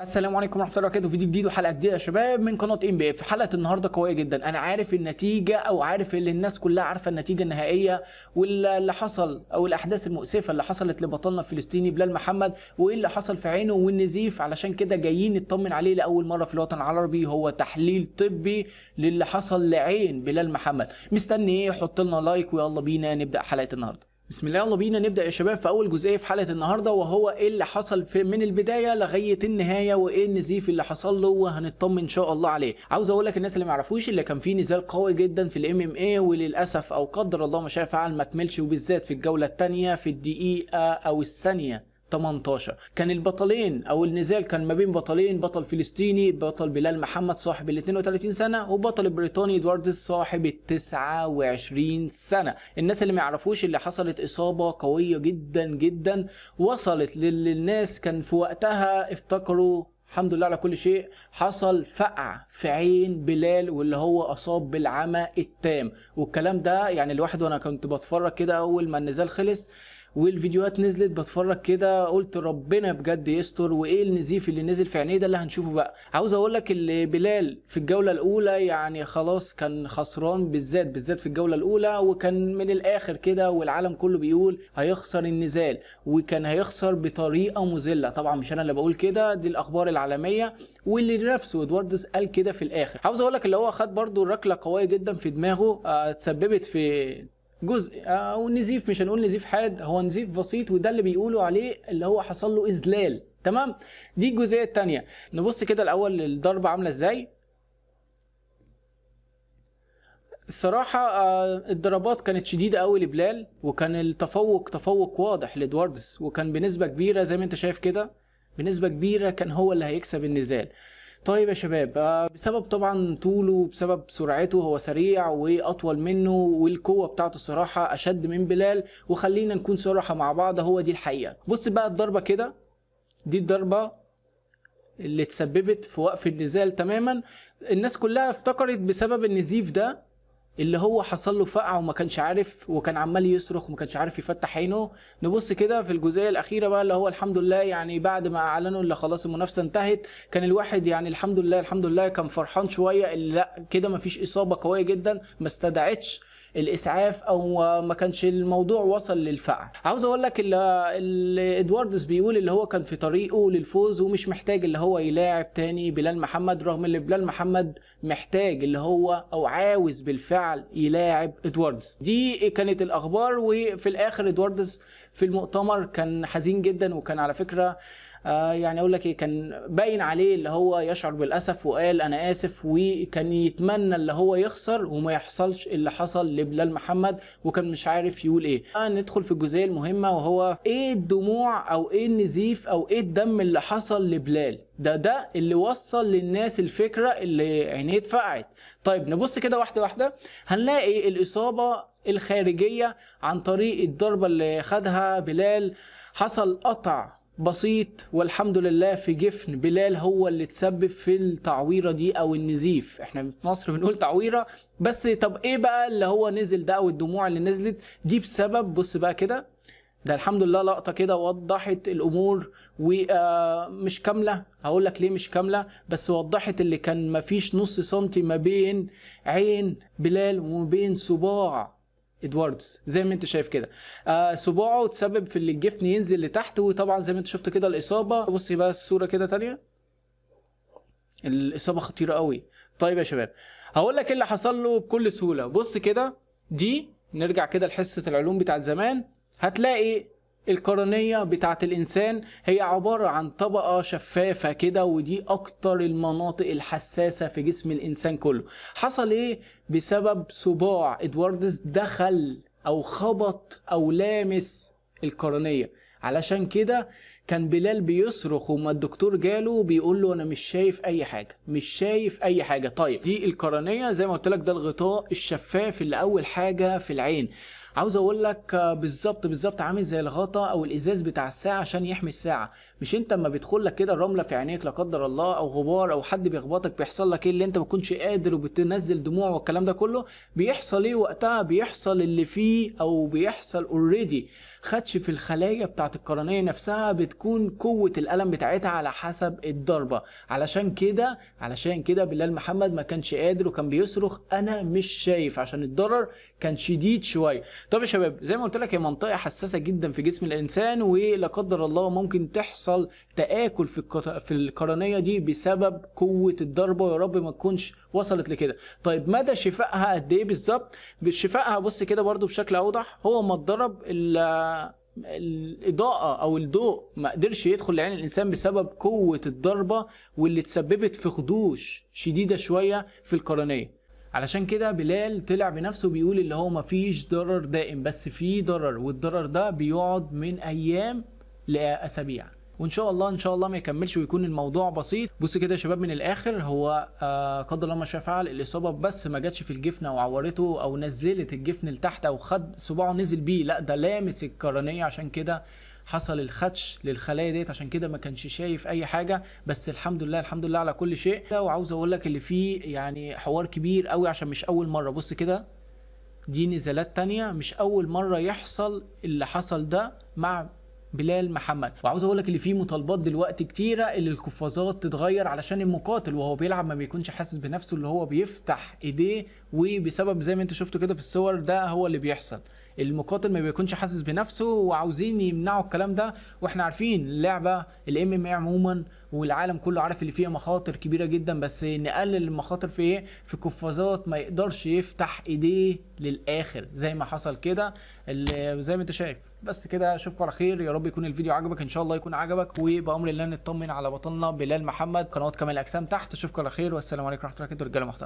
السلام عليكم ورحمه الله وبركاته فيديو جديد وحلقه جديده يا شباب من قناه ام بي في حلقه النهارده قويه جدا انا عارف النتيجه او عارف اللي الناس كلها عارفه النتيجه النهائيه واللي حصل او الاحداث المؤسفه اللي حصلت لبطلنا الفلسطيني بلال محمد وايه اللي حصل في عينه والنزيف علشان كده جايين نطمن عليه لاول مره في الوطن العربي هو تحليل طبي للي حصل لعين بلال محمد مستني ايه حط لنا لايك ويلا بينا نبدا حلقه النهارده بسم الله يلا بينا نبدا يا شباب في اول جزئيه في حلقه النهارده وهو ايه اللي حصل في من البدايه لغايه النهايه وايه النزيف اللي حصل له وهنطمن ان شاء الله عليه عاوز اقول لك الناس اللي ما يعرفوش اللي كان في نزال قوي جدا في الام ام اي وللاسف او قدر الله ما شاء فعل ما كملش وبالذات في الجوله الثانيه في الدقيقه او الثانيه 18 كان البطلين او النزال كان ما بين بطلين بطل فلسطيني بطل بلال محمد صاحب ال 32 سنه وبطل البريطاني ادواردز صاحب ال 29 سنه الناس اللي ما يعرفوش اللي حصلت اصابه قويه جدا جدا وصلت للناس كان في وقتها افتكروا الحمد لله على كل شيء حصل فقع في عين بلال واللي هو اصاب بالعمى التام والكلام ده يعني الواحد وانا كنت بتفرج كده اول ما النزال خلص والفيديوهات نزلت بتفرج كده قلت ربنا بجد يستر وايه النزيف اللي نزل في عينيه ده اللي هنشوفه بقى عاوز اقول لك اللي بلال في الجوله الاولى يعني خلاص كان خسران بالذات بالذات في الجوله الاولى وكان من الاخر كده والعالم كله بيقول هيخسر النزال وكان هيخسر بطريقه مذله طبعا مش انا اللي بقول كده دي الاخبار العالميه واللي نفسه ادواردز قال كده في الاخر عاوز اقول لك اللي هو خد برده ركله قويه جدا في دماغه آه، اتسببت في جزء او نزيف مش هنقول نزيف حاد هو نزيف بسيط وده اللي بيقولوا عليه اللي هو حصل له اذلال تمام دي الجزئيه الثانيه نبص كده الاول الضربه عامله ازاي الصراحة آه، الضربات كانت شديدة قوي لبلال وكان التفوق تفوق واضح لادواردز وكان بنسبة كبيرة زي ما انت شايف كده بنسبة كبيرة كان هو اللي هيكسب النزال طيب يا شباب آه، بسبب طبعا طوله بسبب سرعته هو سريع واطول منه والقوه بتاعته الصراحه اشد من بلال وخلينا نكون صراحه مع بعض هو دي الحقيقه بص بقى الضربه كده دي الضربه اللي تسببت في وقف النزال تماما الناس كلها افتكرت بسبب النزيف ده اللي هو حصل له فقع وما كانش عارف وكان عمال يصرخ وما كانش عارف يفتح عينه نبص كده في الجزئيه الاخيره بقى اللي هو الحمد لله يعني بعد ما اعلنوا اللي خلاص المنافسه انتهت كان الواحد يعني الحمد لله الحمد لله كان فرحان شويه اللي لا كده ما فيش اصابه قويه جدا ما استدعتش الاسعاف او ما كانش الموضوع وصل للفقع عاوز اقول لك اللي ادواردز بيقول اللي هو كان في طريقه للفوز ومش محتاج اللي هو يلاعب تاني بلال محمد رغم ان بلال محمد محتاج اللي هو او عاوز بالفعل يلاعب ادواردز دي كانت الاخبار وفي الاخر ادواردز في المؤتمر كان حزين جدا وكان على فكره آه، يعني اقول لك ايه كان باين عليه اللي هو يشعر بالاسف وقال انا اسف وكان يتمنى اللي هو يخسر وما يحصلش اللي حصل لبلال محمد وكان مش عارف يقول ايه آه، ندخل في الجزئيه المهمه وهو ايه الدموع او ايه النزيف او ايه الدم اللي حصل لبلال ده ده اللي وصل للناس الفكره اللي عينيه اتفقعت طيب نبص كده واحده واحده هنلاقي الاصابه الخارجية عن طريق الضربة اللي خدها بلال حصل قطع بسيط والحمد لله في جفن بلال هو اللي تسبب في التعويره دي او النزيف احنا في مصر بنقول تعويره بس طب ايه بقى اللي هو نزل ده او الدموع اللي نزلت دي بسبب بص بقى كده ده الحمد لله لقطه كده وضحت الامور ومش آه، كامله هقول لك ليه مش كامله بس وضحت اللي كان مفيش نص سنتي ما بين عين بلال وما بين صباع ادواردز زي ما انت شايف كده آه صباعه تسبب في اللي الجفن ينزل لتحت وطبعا زي ما انت شفت كده الاصابه بصي بقى الصوره كده تانية الاصابه خطيره قوي طيب يا شباب هقول لك ايه اللي حصل له بكل سهوله بص كده دي نرجع كده لحصه العلوم بتاعت زمان هتلاقي القرنية بتاعت الإنسان هي عبارة عن طبقة شفافة كده ودي أكتر المناطق الحساسة في جسم الإنسان كله حصل إيه؟ بسبب صباع إدواردز دخل أو خبط أو لامس القرنية علشان كده كان بلال بيصرخ وما الدكتور جاله بيقول له انا مش شايف اي حاجه مش شايف اي حاجه طيب دي القرنيه زي ما قلت لك ده الغطاء الشفاف اللي اول حاجه في العين عاوز اقول لك بالظبط بالظبط عامل زي الغطا او الازاز بتاع الساعه عشان يحمي الساعه مش انت اما بيدخل لك كده الرمله في عينيك لا قدر الله او غبار او حد بيخبطك بيحصل لك ايه اللي انت ما تكونش قادر وبتنزل دموع والكلام ده كله بيحصل ايه وقتها بيحصل اللي فيه او بيحصل اوريدي خدش في الخلايا بتاعت القرنيه نفسها بت بتكون قوه الالم بتاعتها على حسب الضربه علشان كده علشان كده بلال محمد ما كانش قادر وكان بيصرخ انا مش شايف عشان الضرر كان شديد شويه طب يا شباب زي ما قلت لك هي منطقه حساسه جدا في جسم الانسان ولا قدر الله ممكن تحصل تاكل في في القرنيه دي بسبب قوه الضربه ويا رب ما تكونش وصلت لكده طيب مدى شفائها قد ايه بالظبط شفائها بص كده برضه بشكل اوضح هو ما اتضرب الاضاءه او الضوء ما قدرش يدخل لعين الانسان بسبب قوه الضربه واللي تسببت في خدوش شديده شويه في القرنيه علشان كده بلال طلع بنفسه بيقول اللي هو مفيش ضرر دائم بس في ضرر والضرر ده بيقعد من ايام لاسابيع وان شاء الله ان شاء الله ما يكملش ويكون الموضوع بسيط بص كده يا شباب من الاخر هو آه، قدر الله ما شاء فعل الاصابه بس ما جاتش في الجفنه وعورته او نزلت الجفن لتحت او خد صباعه نزل بيه لا ده لامس القرنيه عشان كده حصل الخدش للخلايا ديت عشان كده ما كانش شايف اي حاجه بس الحمد لله الحمد لله على كل شيء وعاوز اقول لك اللي فيه يعني حوار كبير قوي عشان مش اول مره بص كده دي نزالات تانية مش اول مره يحصل اللي حصل ده مع بلال محمد وعاوز اقول لك اللي فيه مطالبات دلوقتي كتيره اللي القفازات تتغير علشان المقاتل وهو بيلعب ما بيكونش حاسس بنفسه اللي هو بيفتح ايديه وبسبب زي ما انت شفتوا كده في الصور ده هو اللي بيحصل المقاتل ما بيكونش حاسس بنفسه وعاوزين يمنعوا الكلام ده واحنا عارفين اللعبه الام ام عموما والعالم كله عارف اللي فيها مخاطر كبيره جدا بس نقلل المخاطر في ايه في قفازات ما يقدرش يفتح ايديه للاخر زي ما حصل كده زي ما انت شايف بس كده اشوفكم على خير يا رب يكون الفيديو عجبك ان شاء الله يكون عجبك وبامر الله نطمن على بطلنا بلال محمد قنوات كمال الاجسام تحت اشوفكم على خير والسلام عليكم ورحمه الله وبركاته رجاله محترمه